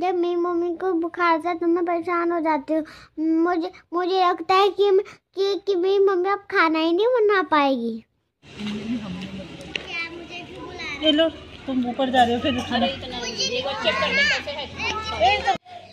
जब मेरी मम्मी को बुखार था तो मैं परेशान हो जाती हूँ मुझे मुझे लगता है कि कि, कि मेरी मम्मी अब खाना ही नहीं बना पाएगी तुम ऊपर जा रहे हो फिर खाना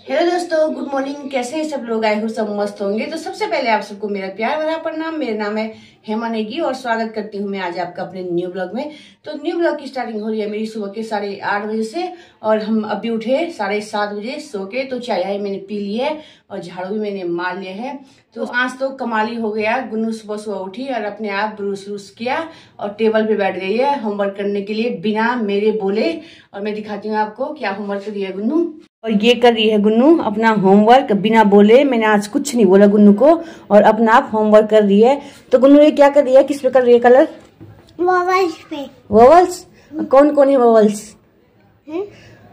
हेलो दोस्तों गुड मॉर्निंग कैसे हैं सब लोग आए हो सब मस्त होंगे तो सबसे पहले आप सबको मेरा प्यार भरा प्रणाम मेरा नाम है हेमा नेगी और स्वागत करती हूँ मैं आज आपका अपने न्यू ब्लॉग में तो न्यू ब्लॉग की स्टार्टिंग हो रही है मेरी सुबह के साढ़े आठ बजे से और हम अभी उठे साढ़े सात बजे सो के तो चाय मैंने पी ली है और झाड़ू भी मैंने मार लिया है तो आज तो कमाली हो गया गुनू सुबह सुबह उठी और अपने आप ब्रूस व्रूस किया और टेबल पर बैठ गई है होमवर्क करने के लिए बिना मेरे बोले और मैं दिखाती हूँ आपको क्या होमवर्क दिया गुन्नू और ये कर रही है गुन्नू अपना होमवर्क बिना बोले मैंने आज कुछ नहीं बोला गुन्नू को और अपना आप होमवर्क कर रही है तो गुन्नू ये क्या कर रही है किस पे कर रही है कलर वोवल्स पे वोवल्स कौन कौन है वोवल्स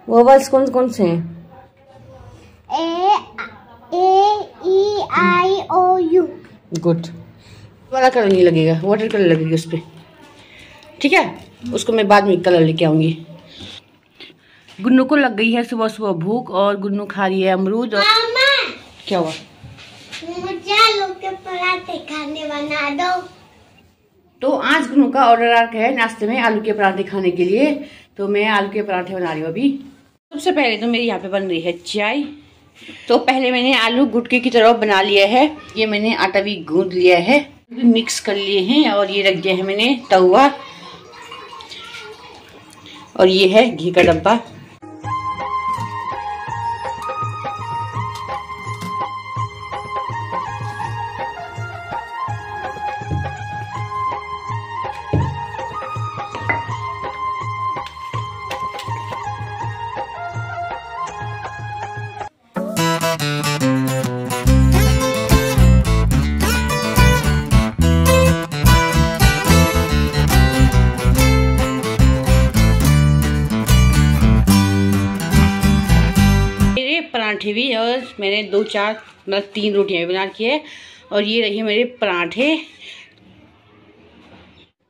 वोवल्स कौन कौन से हैं A E I O U गुड वाला कलर नहीं लगेगा वाटर कलर लगेगा उस पर ठीक है उसको मैं बाद में कलर लेके आऊंगी गुन्नू को लग गई है सुबह सुबह भूख और गुन्नू खा रही है अमरूद और क्या हुआ मुझे आलू के पराठे खाने बना दो तो आज गुन्नू का ऑर्डर आ है नाश्ते में आलू के पराठे खाने के लिए तो मैं आलू के पराठे बना रही हूँ अभी सबसे पहले तो मेरी यहाँ पे बन रही है चाय तो पहले मैंने आलू गुटके की तरह बना लिया है ये मैंने आटा भी गूंद लिया है मिक्स कर लिए हैं और ये रख दिया है मैंने तवा और ये है घी का डब्बा बस मैंने दो चार मतलब तीन रोटियाँ बना रखी है और ये रही मेरे पराठे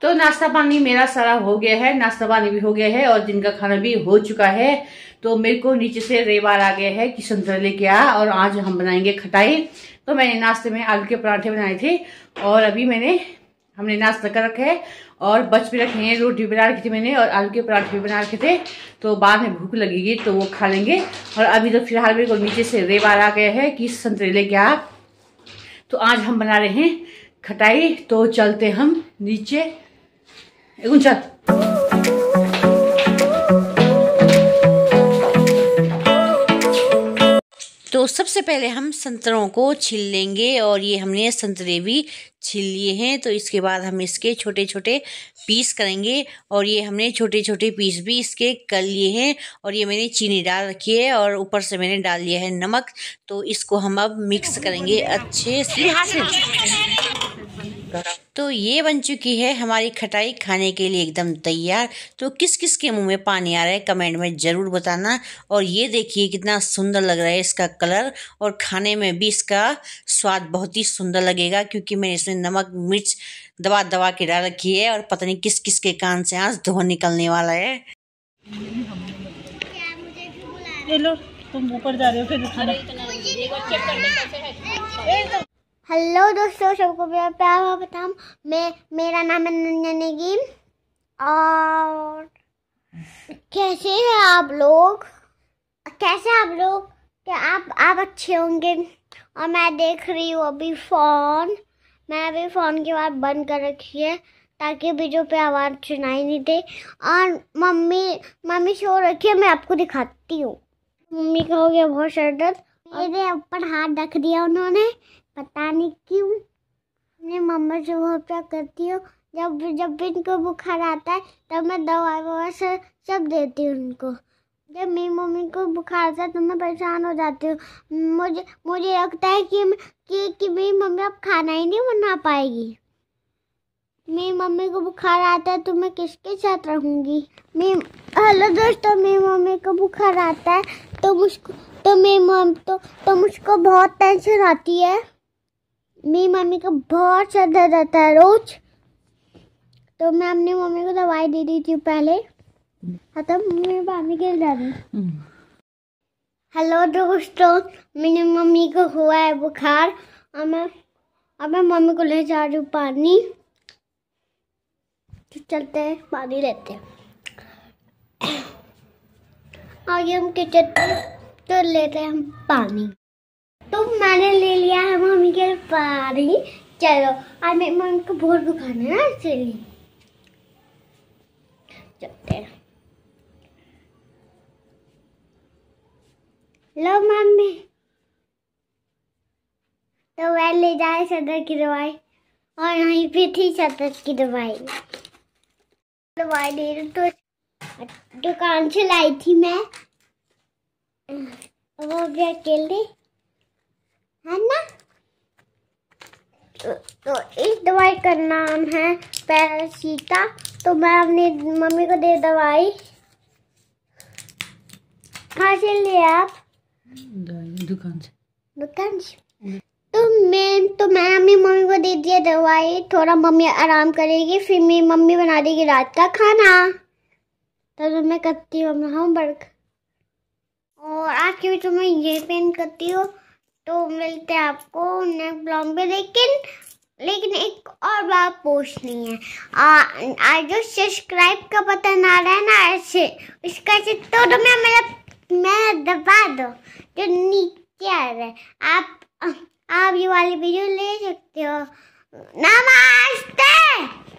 तो नाश्ता पानी मेरा सारा हो गया है नाश्ता पानी भी हो गया है और दिन का खाना भी हो चुका है तो मेरे को नीचे से रेवार आ गया है कि संतरा लेके आ और आज हम बनाएंगे खटाई तो मैंने नाश्ते में आलू के पराठे बनाए थे और अभी मैंने हमने नाश्ता कर रखा है और बच भी रखे हैं रोटी बना रखी थी मैंने और आलू के पराठे भी बना रखे थे तो बाद में भूख लगेगी तो वो खा लेंगे और अभी तो फिलहाल मेरे को नीचे से रेवार आ गया है कि संतरे ले गया तो आज हम बना रहे हैं खटाई तो चलते हम नीचे एक चल तो सबसे पहले हम संतरों को छील लेंगे और ये हमने संतरे भी छील लिए हैं तो इसके बाद हम इसके छोटे छोटे पीस करेंगे और ये हमने छोटे छोटे पीस भी इसके कर लिए हैं और ये मैंने चीनी डाल रखी है और ऊपर से मैंने डाल लिया है नमक तो इसको हम अब मिक्स करेंगे अच्छे से तो ये बन चुकी है हमारी खटाई खाने के लिए एकदम तैयार तो किस किस के मुंह में पानी आ रहा है कमेंट में ज़रूर बताना और ये देखिए कितना सुंदर लग रहा है इसका कलर और खाने में भी इसका स्वाद बहुत ही सुंदर लगेगा क्योंकि मैंने इसमें नमक मिर्च दबा दबा के डाल रखी है और पता नहीं किस किस के कान से आज धो निकलने वाला है तुम ऊपर जा रहे हो फिर हेलो दोस्तों सबको प्यार प्यार बताऊँ मैं मेरा नाम है नंजन नेगी और कैसे हैं आप लोग कैसे आप लोग क्या आप आप अच्छे होंगे और मैं देख रही हूँ अभी फ़ोन मैं अभी फ़ोन की बात बंद कर रखी है ताकि वीडियो पे आवाज़ सुनाई नहीं दे और मम्मी मम्मी शो रखी है मैं आपको दिखाती हूँ मम्मी का हो गया बहुत शरदत मेरे ऊपर हाथ रख दिया उन्होंने पता नहीं क्यों अपनी मम्मा से प्यार करती हूँ जब जब भी इनको बुखार आता है तब मैं दवा ववा से सब देती हूँ उनको जब मेरी मम्मी को बुखार आता है तो मैं परेशान हो जाती हूँ मुझे मुझे लगता है कि कि, कि मेरी मम्मी अब खाना ही नहीं बना पाएगी मेरी मम्मी को बुखार आता है तो मैं किसके साथ रहूँगी मेरी हेलो दोस्तों मेरी मम्मी को बुखार आता है तो मुझको तो मेरी मम तो तो मुझको बहुत टेंशन आती है मेरी मम्मी को बहुत ज़्यादा रहता है रोज तो मैं अपनी मम्मी को दवाई दे दी थी पहले हाँ तो मेरी मम्मी के लिए हेलो हम्म। दोस्तों मेरी मम्मी को हुआ है बुखार और मैं अब मैं मम्मी को ले जा रही हूँ पानी तो चलते हैं पानी लेते हैं आगे हम किचन और लेते हैं हम पानी तो मैंने ले लिया है मम्मी के पानी चलो आज मेरी मम्मी को बहुत दुखाना है ना इसलिए चलते हैं लो मम्मी तो वह ले जाए सदर की दवाई और यहीं पे थी सदर की दवाई दवाई दे रही तो दुकान से लाई थी मैं अब गया अकेले है ना तो, तो इस दवाई का नाम है पैरासीटा तो मैं अपनी मम्मी को दे दवाई कहाँ से ले आप दुकान से दुकान से तो मैं तो मैं अपनी मम्मी को दे दिया दवाई थोड़ा मम्मी आराम करेगी फिर मेरी मम्मी बना देगी रात का खाना तो मैं करती हूँ अपना होमवर्क और आज की वीडियो में ये पेन करती हूँ तो मिलते हैं आपको नेक्स्ट ब्लॉग में लेकिन लेकिन एक और बात पूछनी है आज जो सब्सक्राइब का बटन आ रहा है ना ऐसे उसका चित्तौड़ में मतलब मैं दबा दो जो नीचे आ रहा है आप आप ये वाली वीडियो ले सकते हो नमस्ते